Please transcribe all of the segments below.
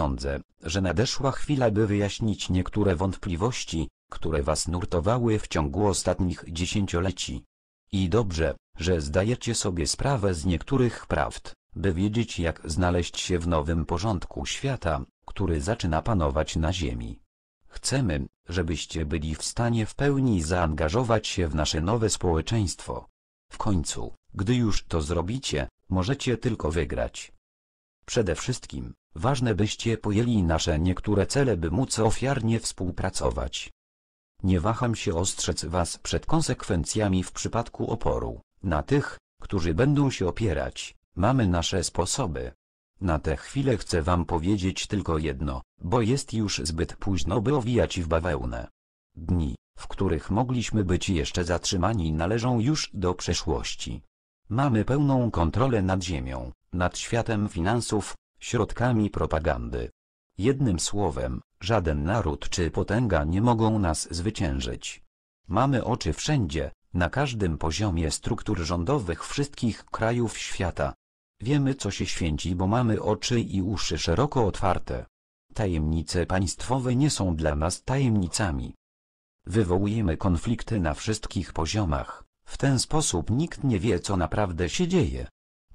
sądzę, że nadeszła chwila, by wyjaśnić niektóre wątpliwości, które was nurtowały w ciągu ostatnich dziesięcioleci. I dobrze, że zdajecie sobie sprawę z niektórych prawd, by wiedzieć jak znaleźć się w nowym porządku świata, który zaczyna panować na Ziemi. Chcemy, żebyście byli w stanie w pełni zaangażować się w nasze nowe społeczeństwo. W końcu, gdy już to zrobicie, możecie tylko wygrać. Przede wszystkim, ważne byście pojęli nasze niektóre cele by móc ofiarnie współpracować. Nie waham się ostrzec was przed konsekwencjami w przypadku oporu. Na tych, którzy będą się opierać, mamy nasze sposoby. Na tę chwilę chcę wam powiedzieć tylko jedno, bo jest już zbyt późno by owijać w bawełnę. Dni, w których mogliśmy być jeszcze zatrzymani należą już do przeszłości. Mamy pełną kontrolę nad ziemią, nad światem finansów, środkami propagandy. Jednym słowem, żaden naród czy potęga nie mogą nas zwyciężyć. Mamy oczy wszędzie, na każdym poziomie struktur rządowych wszystkich krajów świata. Wiemy co się święci, bo mamy oczy i uszy szeroko otwarte. Tajemnice państwowe nie są dla nas tajemnicami. Wywołujemy konflikty na wszystkich poziomach. W ten sposób nikt nie wie co naprawdę się dzieje.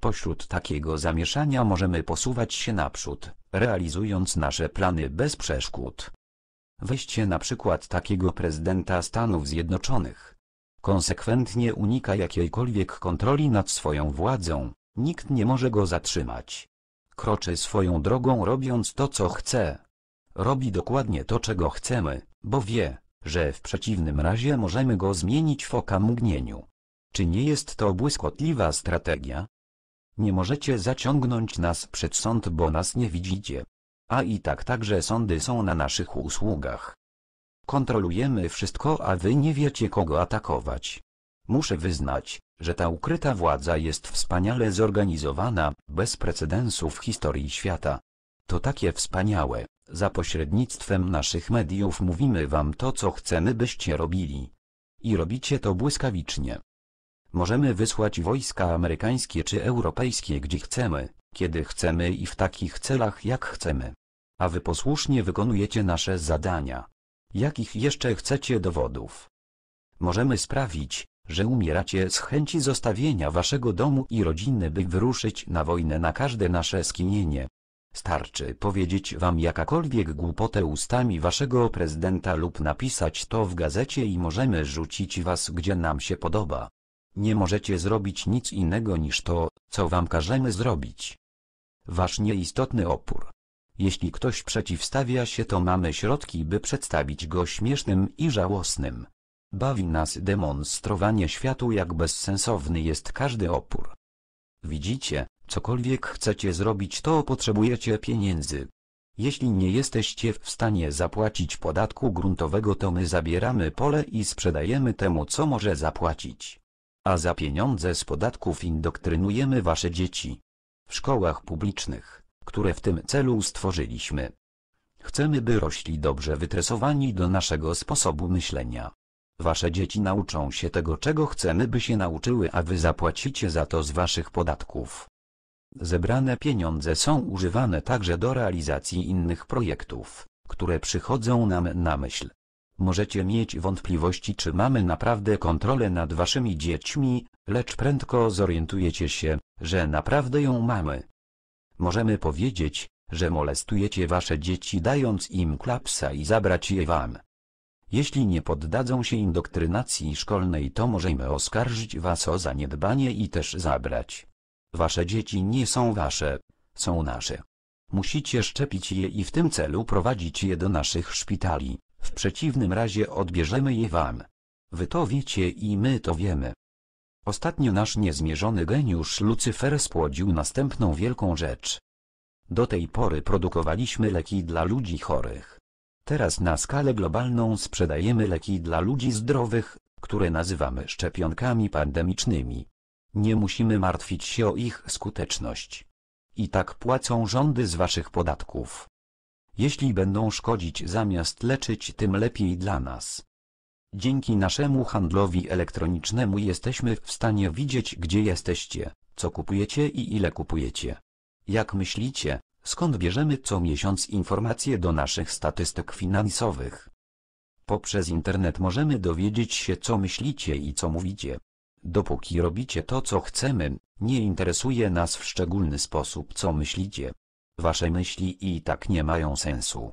Pośród takiego zamieszania możemy posuwać się naprzód, realizując nasze plany bez przeszkód. Weźcie na przykład takiego prezydenta Stanów Zjednoczonych. Konsekwentnie unika jakiejkolwiek kontroli nad swoją władzą, nikt nie może go zatrzymać. Kroczy swoją drogą robiąc to co chce. Robi dokładnie to czego chcemy, bo wie, że w przeciwnym razie możemy go zmienić w mgnieniu. Czy nie jest to błyskotliwa strategia? Nie możecie zaciągnąć nas przed sąd, bo nas nie widzicie. A i tak także sądy są na naszych usługach. Kontrolujemy wszystko, a wy nie wiecie kogo atakować. Muszę wyznać, że ta ukryta władza jest wspaniale zorganizowana, bez precedensu w historii świata. To takie wspaniałe, za pośrednictwem naszych mediów mówimy wam to co chcemy byście robili. I robicie to błyskawicznie. Możemy wysłać wojska amerykańskie czy europejskie gdzie chcemy, kiedy chcemy i w takich celach jak chcemy. A wy posłusznie wykonujecie nasze zadania. Jakich jeszcze chcecie dowodów? Możemy sprawić, że umieracie z chęci zostawienia waszego domu i rodziny, by wyruszyć na wojnę na każde nasze skinienie. Starczy powiedzieć wam jakakolwiek głupotę ustami waszego prezydenta lub napisać to w gazecie i możemy rzucić was gdzie nam się podoba. Nie możecie zrobić nic innego niż to, co wam każemy zrobić. Wasz nieistotny opór. Jeśli ktoś przeciwstawia się to mamy środki by przedstawić go śmiesznym i żałosnym. Bawi nas demonstrowanie światu jak bezsensowny jest każdy opór. Widzicie, cokolwiek chcecie zrobić to potrzebujecie pieniędzy. Jeśli nie jesteście w stanie zapłacić podatku gruntowego to my zabieramy pole i sprzedajemy temu co może zapłacić a za pieniądze z podatków indoktrynujemy wasze dzieci. W szkołach publicznych, które w tym celu stworzyliśmy. Chcemy, by rośli dobrze wytresowani do naszego sposobu myślenia. Wasze dzieci nauczą się tego, czego chcemy, by się nauczyły, a wy zapłacicie za to z waszych podatków. Zebrane pieniądze są używane także do realizacji innych projektów, które przychodzą nam na myśl. Możecie mieć wątpliwości czy mamy naprawdę kontrolę nad waszymi dziećmi, lecz prędko zorientujecie się, że naprawdę ją mamy. Możemy powiedzieć, że molestujecie wasze dzieci dając im klapsa i zabrać je wam. Jeśli nie poddadzą się indoktrynacji szkolnej to możemy oskarżyć was o zaniedbanie i też zabrać. Wasze dzieci nie są wasze, są nasze. Musicie szczepić je i w tym celu prowadzić je do naszych szpitali. W przeciwnym razie odbierzemy je wam. Wy to wiecie i my to wiemy. Ostatnio nasz niezmierzony geniusz Lucyfer spłodził następną wielką rzecz. Do tej pory produkowaliśmy leki dla ludzi chorych. Teraz na skalę globalną sprzedajemy leki dla ludzi zdrowych, które nazywamy szczepionkami pandemicznymi. Nie musimy martwić się o ich skuteczność. I tak płacą rządy z waszych podatków. Jeśli będą szkodzić zamiast leczyć tym lepiej dla nas. Dzięki naszemu handlowi elektronicznemu jesteśmy w stanie widzieć gdzie jesteście, co kupujecie i ile kupujecie. Jak myślicie, skąd bierzemy co miesiąc informacje do naszych statystyk finansowych? Poprzez internet możemy dowiedzieć się co myślicie i co mówicie. Dopóki robicie to co chcemy, nie interesuje nas w szczególny sposób co myślicie. Wasze myśli i tak nie mają sensu.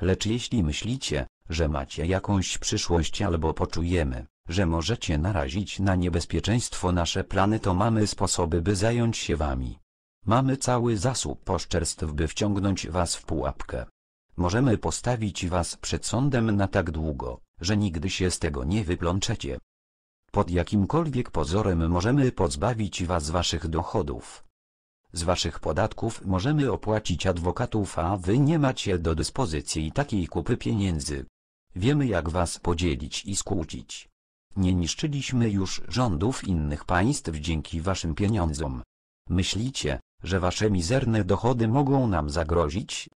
Lecz jeśli myślicie, że macie jakąś przyszłość albo poczujemy, że możecie narazić na niebezpieczeństwo nasze plany to mamy sposoby by zająć się wami. Mamy cały zasób oszczerstw by wciągnąć was w pułapkę. Możemy postawić was przed sądem na tak długo, że nigdy się z tego nie wyplączecie. Pod jakimkolwiek pozorem możemy pozbawić was waszych dochodów, z waszych podatków możemy opłacić adwokatów, a wy nie macie do dyspozycji takiej kupy pieniędzy. Wiemy jak was podzielić i skłócić. Nie niszczyliśmy już rządów innych państw dzięki waszym pieniądzom. Myślicie, że wasze mizerne dochody mogą nam zagrozić?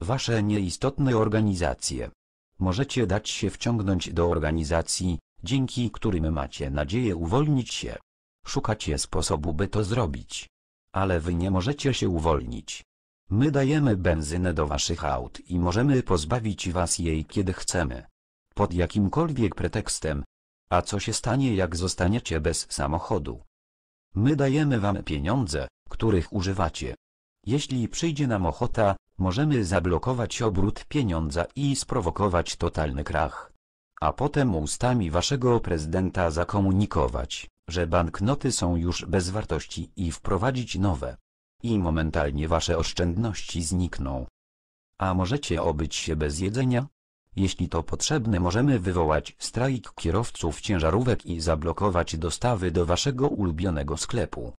Wasze nieistotne organizacje. Możecie dać się wciągnąć do organizacji, dzięki którym macie nadzieję uwolnić się. Szukacie sposobu by to zrobić. Ale wy nie możecie się uwolnić. My dajemy benzynę do waszych aut i możemy pozbawić was jej kiedy chcemy. Pod jakimkolwiek pretekstem. A co się stanie jak zostaniecie bez samochodu? My dajemy wam pieniądze, których używacie. Jeśli przyjdzie nam ochota, możemy zablokować obrót pieniądza i sprowokować totalny krach. A potem ustami waszego prezydenta zakomunikować że banknoty są już bez wartości i wprowadzić nowe. I momentalnie wasze oszczędności znikną. A możecie obyć się bez jedzenia? Jeśli to potrzebne możemy wywołać strajk kierowców ciężarówek i zablokować dostawy do waszego ulubionego sklepu.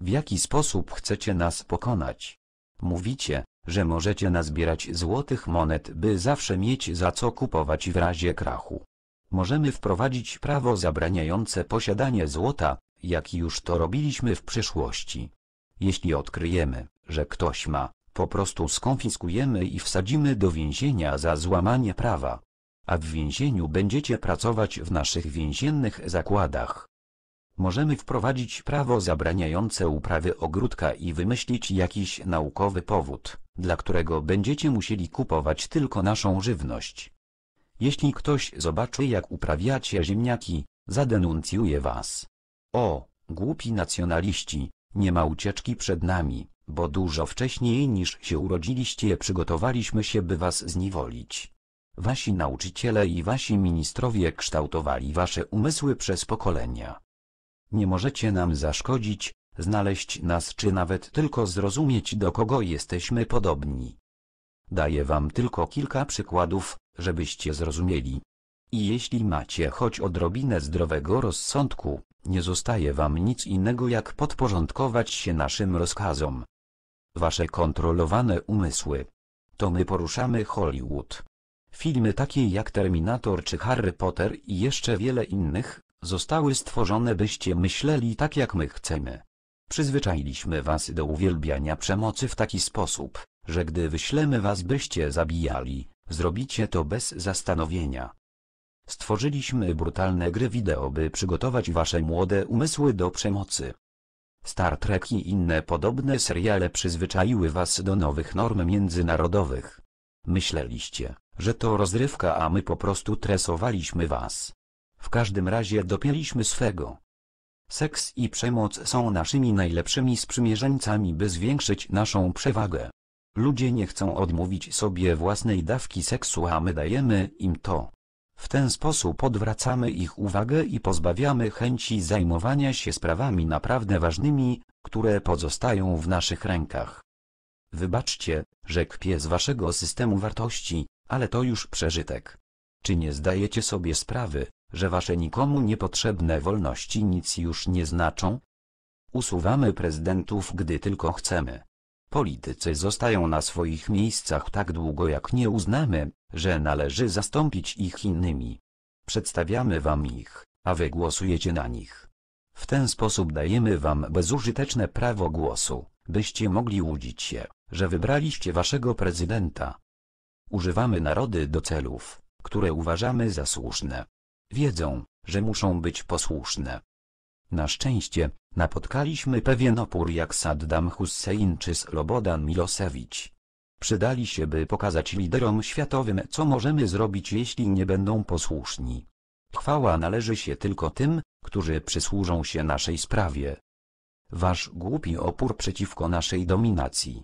W jaki sposób chcecie nas pokonać? Mówicie, że możecie nazbierać złotych monet by zawsze mieć za co kupować w razie krachu. Możemy wprowadzić prawo zabraniające posiadanie złota, jak już to robiliśmy w przeszłości. Jeśli odkryjemy, że ktoś ma, po prostu skonfiskujemy i wsadzimy do więzienia za złamanie prawa. A w więzieniu będziecie pracować w naszych więziennych zakładach. Możemy wprowadzić prawo zabraniające uprawy ogródka i wymyślić jakiś naukowy powód, dla którego będziecie musieli kupować tylko naszą żywność. Jeśli ktoś zobaczy jak uprawiacie ziemniaki, zadenuncjuje was. O, głupi nacjonaliści, nie ma ucieczki przed nami, bo dużo wcześniej niż się urodziliście przygotowaliśmy się by was zniewolić. Wasi nauczyciele i wasi ministrowie kształtowali wasze umysły przez pokolenia. Nie możecie nam zaszkodzić, znaleźć nas czy nawet tylko zrozumieć do kogo jesteśmy podobni. Daję wam tylko kilka przykładów, żebyście zrozumieli. I jeśli macie choć odrobinę zdrowego rozsądku, nie zostaje wam nic innego jak podporządkować się naszym rozkazom. Wasze kontrolowane umysły. To my poruszamy Hollywood. Filmy takie jak Terminator czy Harry Potter i jeszcze wiele innych, zostały stworzone byście myśleli tak jak my chcemy. Przyzwyczailiśmy was do uwielbiania przemocy w taki sposób, że gdy wyślemy was byście zabijali, Zrobicie to bez zastanowienia. Stworzyliśmy brutalne gry wideo, by przygotować wasze młode umysły do przemocy. Star Trek i inne podobne seriale przyzwyczaiły was do nowych norm międzynarodowych. Myśleliście, że to rozrywka, a my po prostu tresowaliśmy was. W każdym razie dopięliśmy swego. Seks i przemoc są naszymi najlepszymi sprzymierzeńcami, by zwiększyć naszą przewagę. Ludzie nie chcą odmówić sobie własnej dawki seksu, a my dajemy im to. W ten sposób odwracamy ich uwagę i pozbawiamy chęci zajmowania się sprawami naprawdę ważnymi, które pozostają w naszych rękach. Wybaczcie, że kpię z waszego systemu wartości, ale to już przeżytek. Czy nie zdajecie sobie sprawy, że wasze nikomu niepotrzebne wolności nic już nie znaczą? Usuwamy prezydentów, gdy tylko chcemy. Politycy zostają na swoich miejscach tak długo jak nie uznamy, że należy zastąpić ich innymi. Przedstawiamy wam ich, a wy głosujecie na nich. W ten sposób dajemy wam bezużyteczne prawo głosu, byście mogli łudzić się, że wybraliście waszego prezydenta. Używamy narody do celów, które uważamy za słuszne. Wiedzą, że muszą być posłuszne. Na szczęście, napotkaliśmy pewien opór jak Saddam Hussein czy Slobodan Milosewicz. Przydali się by pokazać liderom światowym co możemy zrobić jeśli nie będą posłuszni. Chwała należy się tylko tym, którzy przysłużą się naszej sprawie. Wasz głupi opór przeciwko naszej dominacji.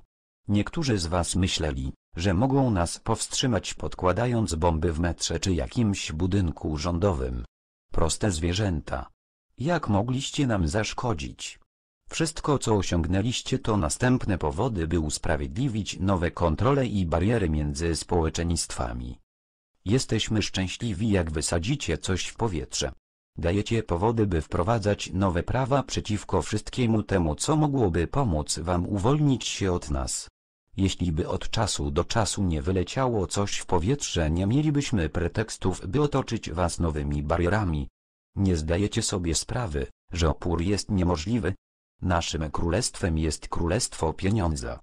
Niektórzy z was myśleli, że mogą nas powstrzymać podkładając bomby w metrze czy jakimś budynku rządowym. Proste zwierzęta. Jak mogliście nam zaszkodzić? Wszystko co osiągnęliście to następne powody by usprawiedliwić nowe kontrole i bariery między społeczeństwami. Jesteśmy szczęśliwi jak wysadzicie coś w powietrze. Dajecie powody by wprowadzać nowe prawa przeciwko wszystkiemu temu co mogłoby pomóc wam uwolnić się od nas. Jeśli by od czasu do czasu nie wyleciało coś w powietrze nie mielibyśmy pretekstów by otoczyć was nowymi barierami, nie zdajecie sobie sprawy, że opór jest niemożliwy? Naszym królestwem jest królestwo pieniądza.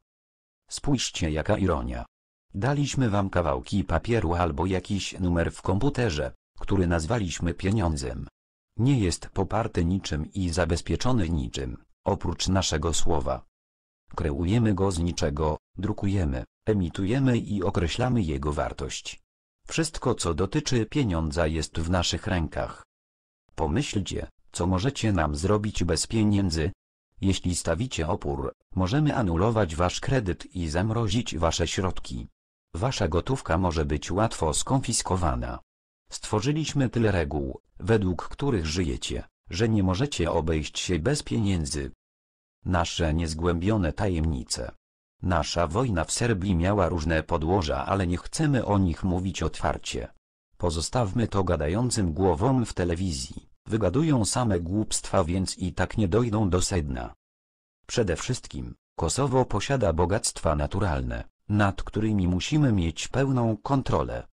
Spójrzcie jaka ironia. Daliśmy wam kawałki papieru albo jakiś numer w komputerze, który nazwaliśmy pieniądzem. Nie jest poparty niczym i zabezpieczony niczym, oprócz naszego słowa. Kreujemy go z niczego, drukujemy, emitujemy i określamy jego wartość. Wszystko co dotyczy pieniądza jest w naszych rękach. Pomyślcie, co możecie nam zrobić bez pieniędzy? Jeśli stawicie opór, możemy anulować wasz kredyt i zamrozić wasze środki. Wasza gotówka może być łatwo skonfiskowana. Stworzyliśmy tyle reguł, według których żyjecie, że nie możecie obejść się bez pieniędzy. Nasze niezgłębione tajemnice. Nasza wojna w Serbii miała różne podłoża, ale nie chcemy o nich mówić otwarcie. Pozostawmy to gadającym głowom w telewizji. Wygadują same głupstwa więc i tak nie dojdą do sedna. Przede wszystkim, Kosowo posiada bogactwa naturalne, nad którymi musimy mieć pełną kontrolę.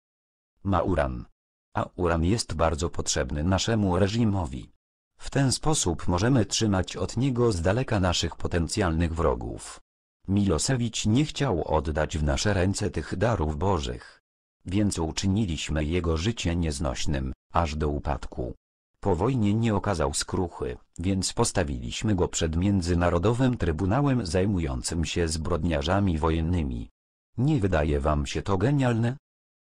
Ma uran. A uran jest bardzo potrzebny naszemu reżimowi. W ten sposób możemy trzymać od niego z daleka naszych potencjalnych wrogów. Milosewicz nie chciał oddać w nasze ręce tych darów bożych. Więc uczyniliśmy jego życie nieznośnym, aż do upadku. Po wojnie nie okazał skruchy, więc postawiliśmy go przed Międzynarodowym Trybunałem zajmującym się zbrodniarzami wojennymi. Nie wydaje wam się to genialne?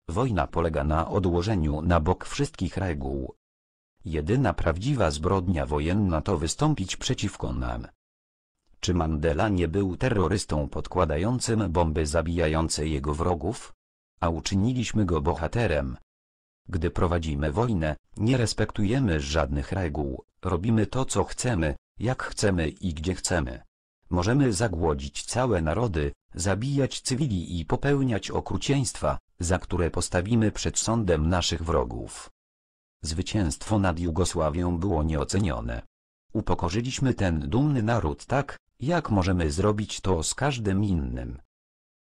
Wojna polega na odłożeniu na bok wszystkich reguł. Jedyna prawdziwa zbrodnia wojenna to wystąpić przeciwko nam. Czy Mandela nie był terrorystą podkładającym bomby zabijające jego wrogów? A uczyniliśmy go bohaterem, gdy prowadzimy wojnę, nie respektujemy żadnych reguł, robimy to co chcemy, jak chcemy i gdzie chcemy. Możemy zagłodzić całe narody, zabijać cywili i popełniać okrucieństwa, za które postawimy przed sądem naszych wrogów. Zwycięstwo nad Jugosławią było nieocenione. Upokorzyliśmy ten dumny naród tak, jak możemy zrobić to z każdym innym.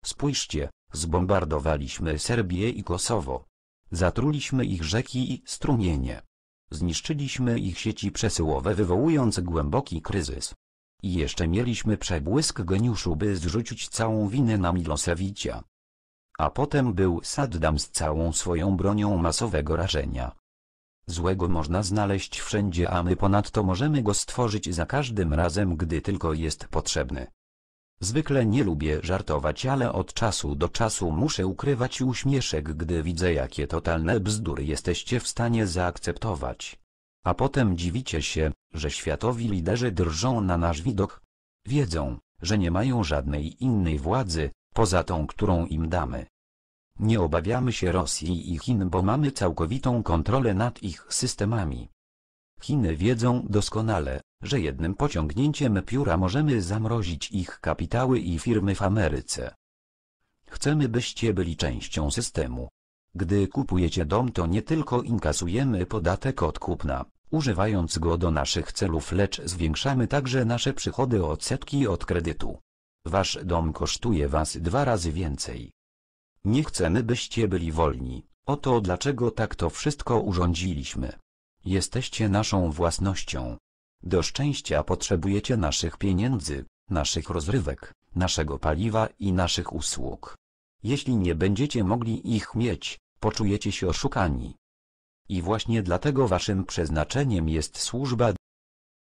Spójrzcie, zbombardowaliśmy Serbię i Kosowo, Zatruliśmy ich rzeki i strumienie. Zniszczyliśmy ich sieci przesyłowe wywołując głęboki kryzys. I jeszcze mieliśmy przebłysk geniuszu by zrzucić całą winę na Milosewicia. A potem był Saddam z całą swoją bronią masowego rażenia. Złego można znaleźć wszędzie a my ponadto możemy go stworzyć za każdym razem gdy tylko jest potrzebny. Zwykle nie lubię żartować, ale od czasu do czasu muszę ukrywać uśmieszek, gdy widzę jakie totalne bzdury jesteście w stanie zaakceptować. A potem dziwicie się, że światowi liderzy drżą na nasz widok. Wiedzą, że nie mają żadnej innej władzy, poza tą, którą im damy. Nie obawiamy się Rosji i Chin, bo mamy całkowitą kontrolę nad ich systemami. Chiny wiedzą doskonale, że jednym pociągnięciem pióra możemy zamrozić ich kapitały i firmy w Ameryce. Chcemy byście byli częścią systemu. Gdy kupujecie dom to nie tylko inkasujemy podatek od kupna, używając go do naszych celów lecz zwiększamy także nasze przychody odsetki od kredytu. Wasz dom kosztuje was dwa razy więcej. Nie chcemy byście byli wolni, oto dlaczego tak to wszystko urządziliśmy. Jesteście naszą własnością. Do szczęścia potrzebujecie naszych pieniędzy, naszych rozrywek, naszego paliwa i naszych usług. Jeśli nie będziecie mogli ich mieć, poczujecie się oszukani. I właśnie dlatego waszym przeznaczeniem jest służba